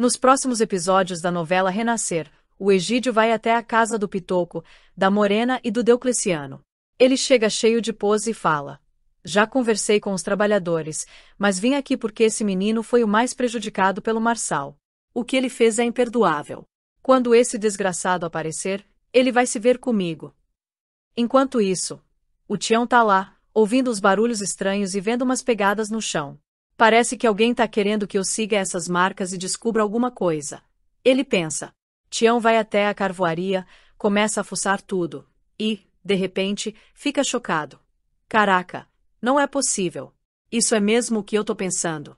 Nos próximos episódios da novela Renascer, o Egídio vai até a casa do Pitoco, da Morena e do Deucleciano. Ele chega cheio de pose e fala: Já conversei com os trabalhadores, mas vim aqui porque esse menino foi o mais prejudicado pelo Marçal. O que ele fez é imperdoável. Quando esse desgraçado aparecer, ele vai se ver comigo. Enquanto isso, o Tião tá lá, ouvindo os barulhos estranhos e vendo umas pegadas no chão. Parece que alguém tá querendo que eu siga essas marcas e descubra alguma coisa. Ele pensa. Tião vai até a carvoaria, começa a fuçar tudo. E, de repente, fica chocado. Caraca, não é possível. Isso é mesmo o que eu tô pensando.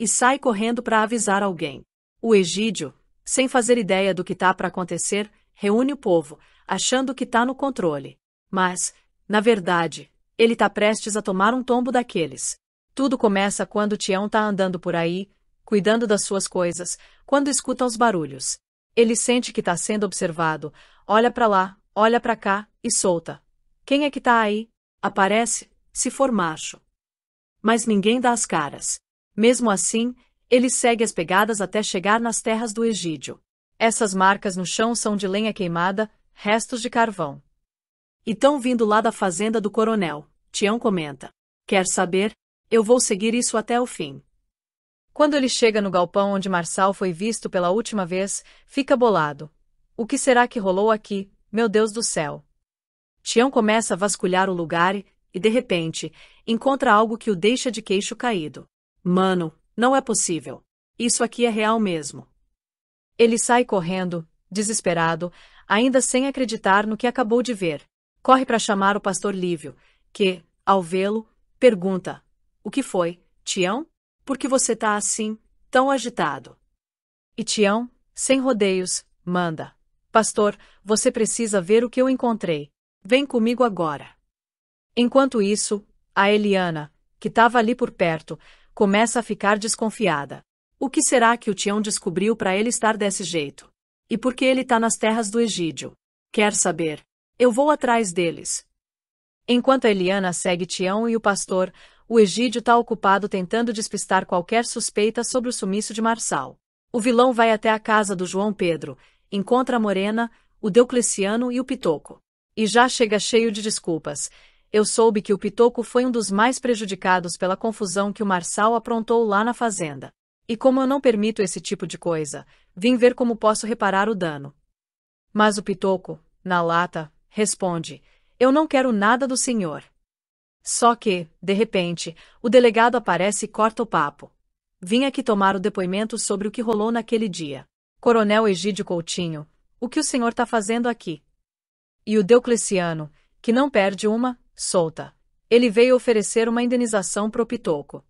E sai correndo para avisar alguém. O Egídio, sem fazer ideia do que tá para acontecer, reúne o povo, achando que tá no controle. Mas, na verdade, ele tá prestes a tomar um tombo daqueles. Tudo começa quando Tião tá andando por aí, cuidando das suas coisas, quando escuta os barulhos. Ele sente que tá sendo observado, olha para lá, olha para cá e solta. Quem é que tá aí? Aparece, se for macho. Mas ninguém dá as caras. Mesmo assim, ele segue as pegadas até chegar nas terras do Egídio. Essas marcas no chão são de lenha queimada, restos de carvão. E tão vindo lá da fazenda do coronel, Tião comenta. Quer saber? Eu vou seguir isso até o fim. Quando ele chega no galpão onde Marçal foi visto pela última vez, fica bolado. O que será que rolou aqui, meu Deus do céu? Tião começa a vasculhar o lugar e, e de repente, encontra algo que o deixa de queixo caído. Mano, não é possível. Isso aqui é real mesmo. Ele sai correndo, desesperado, ainda sem acreditar no que acabou de ver. Corre para chamar o pastor Lívio, que, ao vê-lo, pergunta: o que foi, Tião? Por que você tá assim, tão agitado? E Tião, sem rodeios, manda. Pastor, você precisa ver o que eu encontrei. Vem comigo agora. Enquanto isso, a Eliana, que estava ali por perto, começa a ficar desconfiada. O que será que o Tião descobriu para ele estar desse jeito? E por que ele tá nas terras do Egídio? Quer saber? Eu vou atrás deles. Enquanto a Eliana segue Tião e o pastor, o Egídio tá ocupado tentando despistar qualquer suspeita sobre o sumiço de Marçal. O vilão vai até a casa do João Pedro, encontra a Morena, o Deocleciano e o Pitoco. E já chega cheio de desculpas. Eu soube que o Pitoco foi um dos mais prejudicados pela confusão que o Marçal aprontou lá na fazenda. E como eu não permito esse tipo de coisa, vim ver como posso reparar o dano. Mas o Pitoco, na lata, responde: Eu não quero nada do senhor. Só que, de repente, o delegado aparece e corta o papo. Vim aqui tomar o depoimento sobre o que rolou naquele dia. Coronel Egídio Coutinho, o que o senhor tá fazendo aqui? E o Deucleciano, que não perde uma, solta. Ele veio oferecer uma indenização pro Pitoco.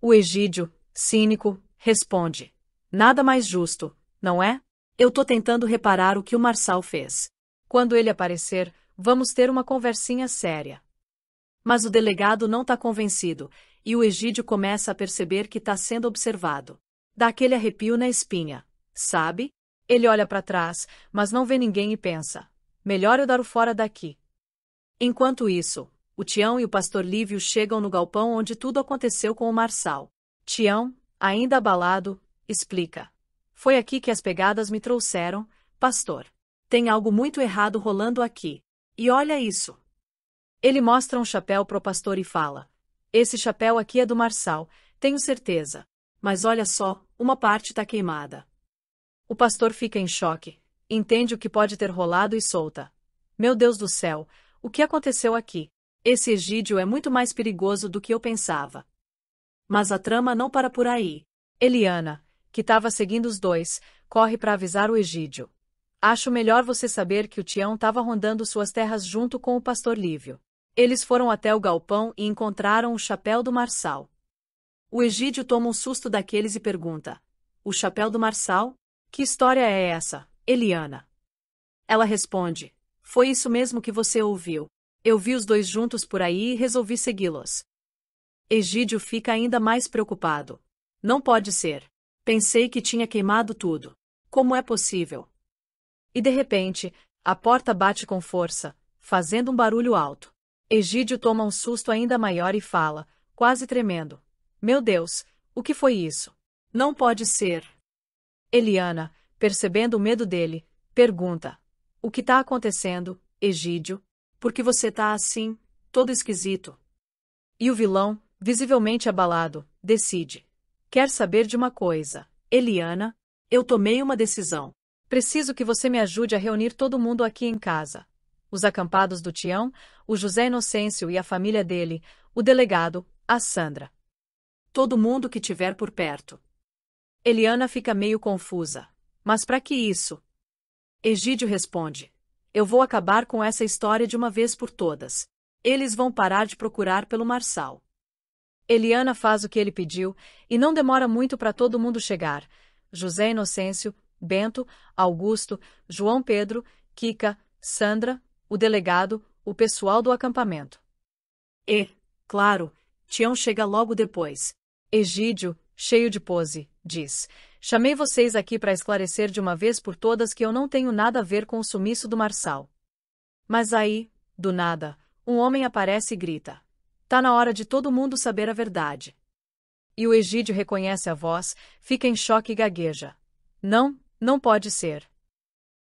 O Egídio, cínico, responde: Nada mais justo, não é? Eu tô tentando reparar o que o Marçal fez. Quando ele aparecer, vamos ter uma conversinha séria. Mas o delegado não tá convencido, e o Egídio começa a perceber que tá sendo observado. Dá aquele arrepio na espinha, sabe? Ele olha para trás, mas não vê ninguém e pensa: melhor eu dar o fora daqui. Enquanto isso, o Tião e o pastor Lívio chegam no galpão onde tudo aconteceu com o Marçal. Tião, ainda abalado, explica: Foi aqui que as pegadas me trouxeram, pastor. Tem algo muito errado rolando aqui. E olha isso. Ele mostra um chapéu pro pastor e fala: Esse chapéu aqui é do Marçal, tenho certeza. Mas olha só, uma parte tá queimada. O pastor fica em choque, entende o que pode ter rolado e solta: Meu Deus do céu, o que aconteceu aqui? Esse Egídio é muito mais perigoso do que eu pensava. Mas a trama não para por aí. Eliana, que estava seguindo os dois, corre para avisar o Egídio. Acho melhor você saber que o Tião estava rondando suas terras junto com o pastor Lívio. Eles foram até o galpão e encontraram o chapéu do Marçal. O Egídio toma um susto daqueles e pergunta: O chapéu do Marçal? Que história é essa, Eliana? Ela responde: Foi isso mesmo que você ouviu. Eu vi os dois juntos por aí e resolvi segui-los. Egídio fica ainda mais preocupado. Não pode ser. Pensei que tinha queimado tudo. Como é possível? E de repente, a porta bate com força, fazendo um barulho alto. Egídio toma um susto ainda maior e fala, quase tremendo. Meu Deus, o que foi isso? Não pode ser. Eliana, percebendo o medo dele, pergunta: O que está acontecendo, Egídio? Por que você está assim, todo esquisito? E o vilão, visivelmente abalado, decide: Quer saber de uma coisa, Eliana? Eu tomei uma decisão. Preciso que você me ajude a reunir todo mundo aqui em casa os acampados do Tião, o José Inocêncio e a família dele, o delegado, a Sandra. Todo mundo que tiver por perto. Eliana fica meio confusa. Mas para que isso? Egídio responde: Eu vou acabar com essa história de uma vez por todas. Eles vão parar de procurar pelo Marçal. Eliana faz o que ele pediu, e não demora muito para todo mundo chegar. José Inocêncio, Bento, Augusto, João Pedro, Kika, Sandra, o delegado, o pessoal do acampamento. E, claro, Tião chega logo depois. Egídio, cheio de pose, diz: Chamei vocês aqui para esclarecer de uma vez por todas que eu não tenho nada a ver com o sumiço do Marçal. Mas aí, do nada, um homem aparece e grita: Tá na hora de todo mundo saber a verdade. E o Egídio reconhece a voz, fica em choque e gagueja: Não, não pode ser.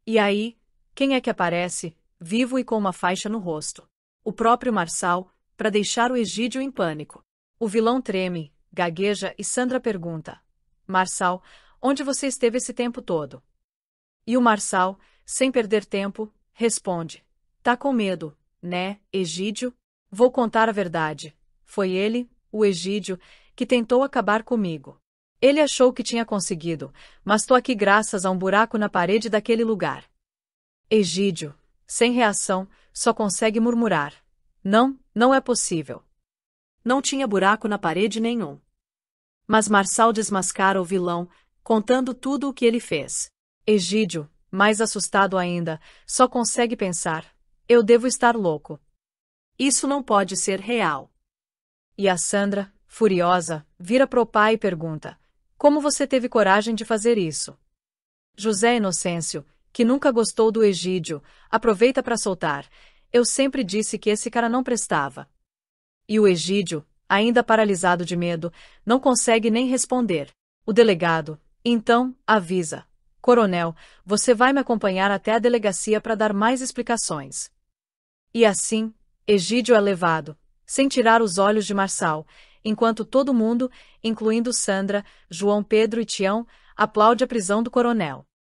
E aí, quem é que aparece? vivo e com uma faixa no rosto. O próprio Marçal, para deixar o Egídio em pânico. O vilão treme, gagueja e Sandra pergunta: Marçal, onde você esteve esse tempo todo? E o Marçal, sem perder tempo, responde: Tá com medo, né, Egídio? Vou contar a verdade. Foi ele, o Egídio, que tentou acabar comigo. Ele achou que tinha conseguido, mas tô aqui graças a um buraco na parede daquele lugar. Egídio, sem reação, só consegue murmurar. Não, não é possível. Não tinha buraco na parede nenhum. Mas Marçal desmascara o vilão, contando tudo o que ele fez. Egídio, mais assustado ainda, só consegue pensar: eu devo estar louco. Isso não pode ser real. E a Sandra, furiosa, vira pro pai e pergunta: Como você teve coragem de fazer isso? José Inocêncio, que nunca gostou do Egídio, aproveita para soltar. Eu sempre disse que esse cara não prestava. E o Egídio, ainda paralisado de medo, não consegue nem responder. O delegado, então, avisa: Coronel, você vai me acompanhar até a delegacia para dar mais explicações. E assim, Egídio é levado, sem tirar os olhos de Marçal, enquanto todo mundo, incluindo Sandra, João Pedro e Tião, aplaude a prisão do coronel.